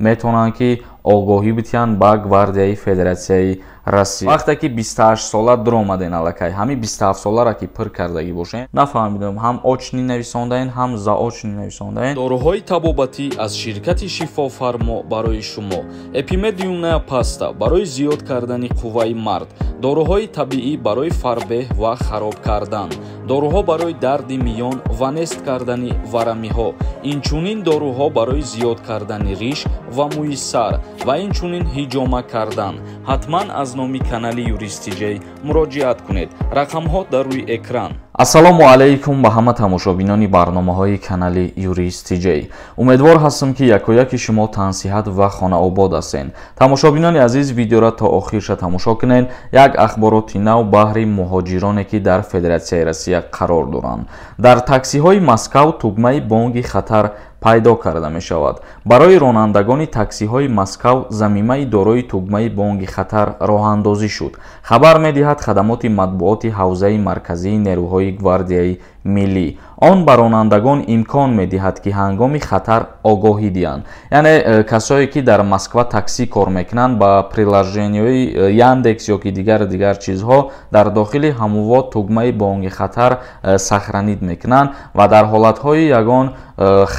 метавонанд ки огоҳӣ битиҳанд ба гвардияи федератсияи россия вақте ки бистҳашт сола дуромадаен аллакай ҳамин бистҳафт соларо ки пир кардагӣ бошем нафаҳмидем ҳам очни нависондаен ҳам заочни нависондаен доруҳои табобатӣ аз ширкати шифофармо барои шумо эпимедиумная паста барои зиёд кардани қувваи мард доруҳои табиӣ барои фарбеҳ ва хароб кардан доруҳо барои дарди миён ва нест кардани варамиҳо инчунин доруҳо барои зиёд кардани риш ва мӯи сар ва инчунин ҳиҷома кардан ҳатман аз номи канали юристиҷей муроҷиат кунед рақамҳо дар рӯи экран ассалому алайкум ба ҳама тамошобинони барномаҳои канали uristj умедвор ҳастам ки якояки шумо тансиҳат ва хонаобод ҳастен тамошобинони азиз видеора то охирша тамошо кунед як ахбороти нав баҳри муҳоҷироне ки дар федератсияи россия қарор доранд дар таксиҳои маскав тугмаи бонки хатар пайдо карда мешавад барои ронандагони таксиҳои москав замимаи дорои тугмаи бонги хатар роҳандозӣ шуд хабар медиҳад хадамоти матбуоти ҳавзаи марказии нерӯҳои гвардияи миллӣ он ба ронандагон имкон медиҳад ки ҳангоми хатар огоҳӣ диҳанд яъне э, касое ки дар москва таксӣ кор мекунанд ба приложениҳои э, яндекс ёки дигар дигар чизҳо дар дохили ҳамувот тугмаи бонги хатар э, сахранид мекунанд ва дар ҳолатҳои ягон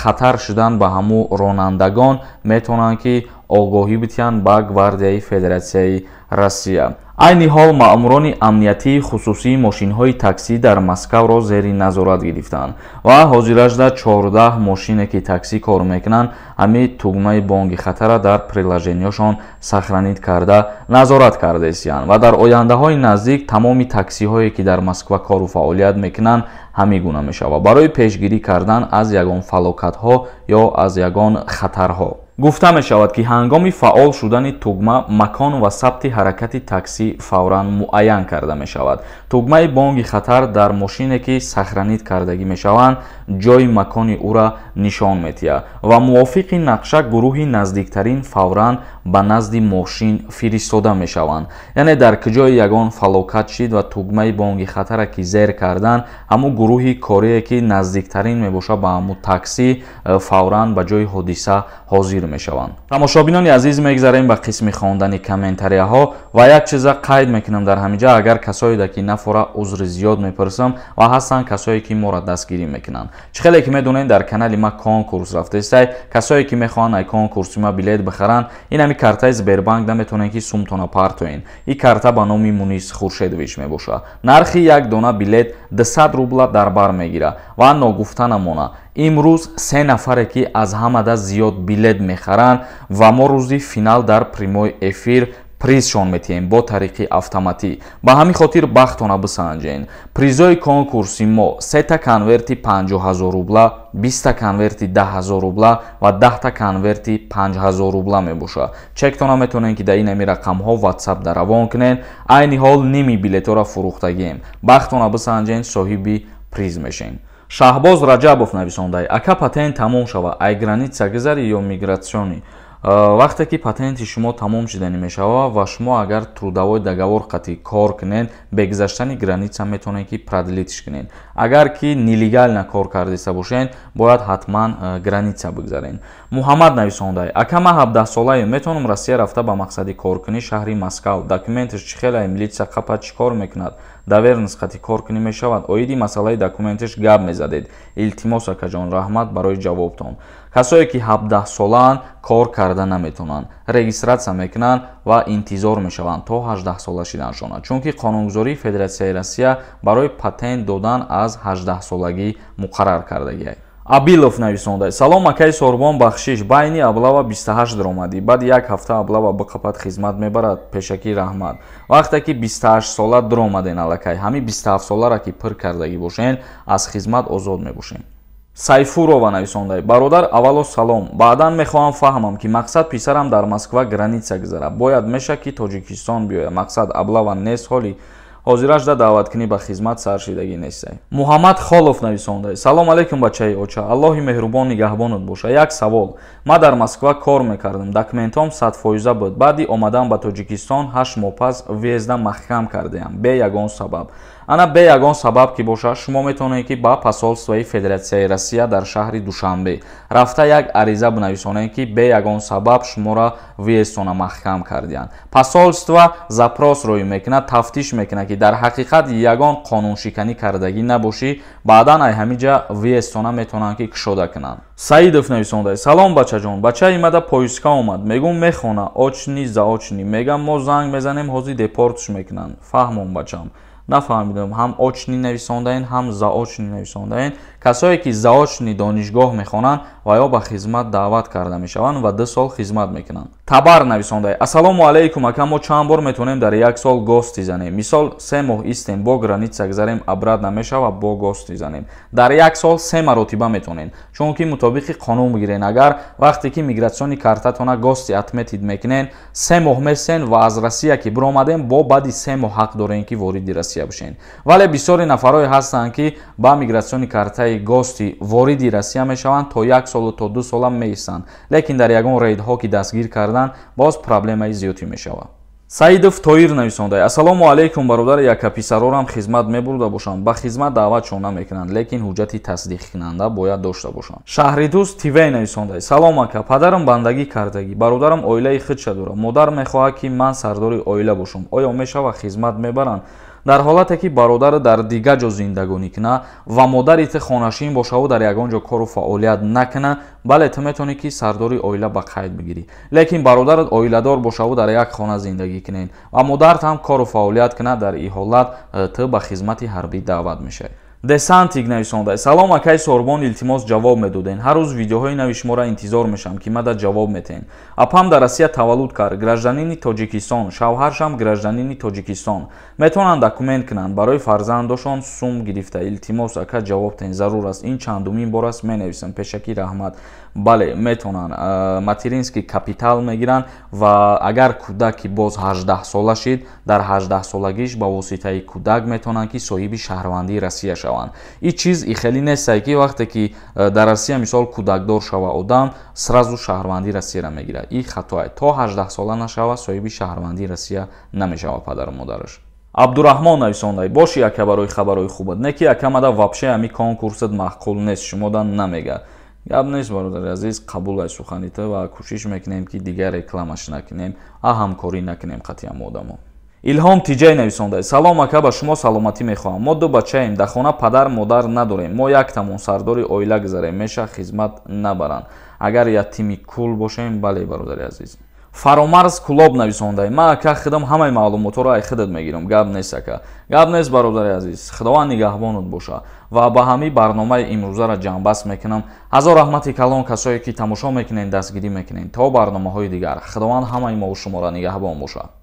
хатар шудан ба ҳаму ронандагон метавонанд ки огоҳӣ битиҳанд ба гвардияи федератсияи россия айни ҳол маъмурони амниятии хусусии мошинҳои таксӣ дар маскавро зери назорат гирифтанд ва ҳозиражда 14 мошине ки таксӣ кор мекунанд ҳами тугмаи бонки хатара дар прилажениёшон сахранид карда назорат карда истиянд ва дар ояндаҳои наздик тамоми таксиҳое ки дар москва кору фаъолият мекунанд ҳамин гуна мешавад барои пешгирӣ кардан аз ягон фалокатҳо ё аз ягон хатарҳо гуфта мешавад ки ҳангоми фаъол шудани тугма макон ва сабти ҳаракати таксӣ фавран муайян карда мешавад тугмаи бонги хатар дар мошине ки сахранид кардагӣ мешаванд ҷои макони ӯра нишон метия ва мувофиқи нақша гурӯҳи наздиктарин фавран به نزد ماشین فرستاده میشوند یعنی در کجای یگان فلوکت شید و تگمه بانگی خطره که زیر کردن همو گروهی کاری که نزدیکترین میباشد به همو تاکسی فوراً به جای حادثه حاضر میشوند تماشابینان عزیز میگذریم به قسم خواندن کامنتریه ها و یک چیز قید میکنم در همینجا اگر کسایی ده که نفر عذر زیاد میپرسم و هستن کسایی که مرا دستگیری میکنن چه خیلی که میدونین در کانال ما کنکورس رفته است کسایی که میخوان ای کنکورس ما بلیت بخرن اینم ҳами картаи сбербанк наметавонед ки сумтона партоен и карта ба номи мунис хуршедович мебошад нархи як дона билет 200 рубла дар бар мегирад ва ногуфта намона имрӯз се нафаре ки аз ҳамада зиёд билет мехаранд ва мо рӯзи финал дар прямои эфир призшон метиҳем бо тариқи автоматӣ ба ҳамин хотир бахтона бисанҷен призои конкурси мо сета конверти 50 рубла 20 конверти 10 рубла ва 10та конверти 50 рубла мебошад чектона метонем ки дар ин ҳами рақамҳо ватсап даравон кунен айни ҳол ними билетора фурӯхтагием бахтона бисанҷен соҳиби приз мешем шаҳбоз раҷабов нависондаи ака патент тамом шава ай граница гузари ё миграсиони вақте ки патенти шумо тамом шиданӣ мешавад ва шумо агар трудовой договор қатъи кор кунед бегзаштани граница метавонед ки продлитиш кунед агар ки нилегална кор кардиста бошед бояд ҳатман граница бигзаред муҳаммад нависондаи акама ҳабдаҳсолаю метавонам россия рафта ба мақсади коркунӣ шаҳри москав документаш чӣ хелае милитсия қапа чӣ кор мекунад давер нисхати коркунӣ мешавад оиди масъалаи документаш гап мезадед илтимос акаҷон раҳмат барои ҷавобтон касое ки ҳабдаҳсолаанд кор карда наметавонанд регистратсия мекунанд ва интизор мешаванд то 18 сола шидан шонад чунки қонунгузории федератсияи россия барои патент додан аз 18 солагӣ муқаррар кардагӣ абилов нависонда салом акай сорбон бахшиш байни аблава 28 даромадӣ баъди як ҳафта аблава бқапат хизмат мебарад пешакӣ раҳмат вақте ки 28 сола даромаден алакай ҳамин 27 соларо ки пир кардагӣ бошен аз хизмат озод мебошем сайфурова нависондаи бародар аввало салом баъдан мехоҳам фаҳмам ки мақсад писарам дар москва граница гузара бояд меша ки тоҷикистон биёя мақсад аблаван нест ҳоли ҳозираашда даъваткунӣ ба хизмат саршидагӣ нестай муҳаммад холов нависондаи салом алайкум бачаи оча аллоҳи меҳрубон нигаҳбонот боша як савол ма дар москва кор мекардам документом садфоиза буд баъди омадан ба тоҷикистон ҳашт моҳ пас везда маҳкам кардаам бе ягон сабаб ана бе ягон сабаб ки боша шумо метавонед ки ба посолствои федератсияи россия дар шаҳри душанбе рафта як ариза бинависонед ки бе ягон сабаб шуморо везтона маҳкам кардиан посолство запросро мекунад тафтиш мекунад ки дар ҳақиқат ягон қонуншиканӣ кардагӣ набошӣ баъдан ай ҳамиҷа виестона метавонанд ки кушода кунанд саидов нависондаи салом бачаҷон бача имада поиска омад мегум мехона очни заочни мегам мо занг мезанем ҳозир депортш мекунанд фаҳмон бачам нафаҳмидам ҳам очни нависондаин ҳам заочни нависондаин касое ки заочни донишгоҳ мехонанд ва ё ба хизмат даъват карда мешаванд ва ду сол хизмат мекунанд табар нависондаи ассалому алайкум акам мо чанд бор метавонем дар як сол гости занем мисол се моҳ истем бо граница гзарем абрад намешава бо гости занем дар як сол се маротиба метавонен чунки мутобиқи қонун бигирен агар вақте ки миграсиони картатона гости атметид мекунен се моҳ месен ва аз россия ки биромадем бо баъди се моҳ ҳақ дорен ки вориди россия миграция бошед вале бисёри нафарое ҳастанд ки ба миграсиони картаи гости вориди россия мешаванд то як солу то ду сола меистанд лекин дар ягон рейдҳо ки дастгир карданд боз проблемаи зиёдӣ мешавад саидов тоир нависондаи ассалому алайкум бародар яка писарорам хизмат мебурда бошам ба хизмат даъват шона мекунанд лекин ҳуҷҷати тасдиқкунанда бояд дошта бошам шаҳридӯст тивей нависондаи салом ака падарам бандагӣ кардагӣ бародарам оилаи хидша дора модар мехоҳад ки ман сардори оила бошам оё мешавад хизмат мебаранд дар ҳолате ки бародар дар дигар ҷо зиндагонӣ кна ва модари ти хонашин бошаву дар ягон ҷо кору фаъолият накна бале ту метонӣ ки сардори оила ба қайд бигирӣ лекин бародарат оиладор бошаву дар як хона зиндагӣ кунед ва модарат ҳам кору фаъолият кна дар и ҳолат э, ту ба хизмати ҳарбӣ даъват мешавед десантик нависонда салом акай сорбон илтимос ҷавоб медодем ҳар рӯз видеоҳои нави шуморо интизор мешавам ки мада ҷавоб метиҳем апам дар россия таваллуд кард гражданини тоҷикистон шавҳаршам гражданини тоҷикистон метавонанд документ кунанд барои фарзандашон сум гирифта илтимос ака ҷавоб диҳем зарур аст ин чандумин бор аст менависам пешакӣ раҳмат бале метавонанд материнский капитал мегиранд ва агар кӯдаки боз ҳаждаҳ сола шид дар ҳаждаҳ солагиш ба воситаи кӯдак метавонанд ки соҳиби шаҳрвандии россия шавад мешаванд и чиз и хеле нестае ки вақте ки э, дар россия мисол кӯдакдор шава одам сразу шаҳрванди россияра мегирад и хатое то ҳаждаҳ сола нашава соҳиби шаҳрвандии россия намешава падару модараш абдураҳмон нависондай бош яка барои хабарои хубат не ки яка мада вобще ҳами конкурсат маъқул нест шумо да намега гап нест бародари азиз қабул ай суханита ва кӯшиш мекунем ки дигар рекламаш накунем а ҳамкорӣ накунем қатъиян модамо илҳом тиҷай нависондааст салом ака ба шумо саломатӣ мехоҳам мо ду бачаем дар хона падар модар надорем мо як тамон сардори оила гузарем меша хизмат набаранд агар ятими кул бошем бале бародари азиз фаромарз кулоб нависондаи ман ака худам ҳамаи маълумоторо ай худат мегирам гап нест ака гап нест бародари азиз худованд нигаҳбонат боша ва ба ҳамӣ барномаи имрӯзара ҷамъбаст мекунам ҳазор раҳмати калон касое ки тамошо мекунед дастгирӣ мекунед то барномаҳои дигар худованд ҳамаи мову шуморо нигаҳбон бошад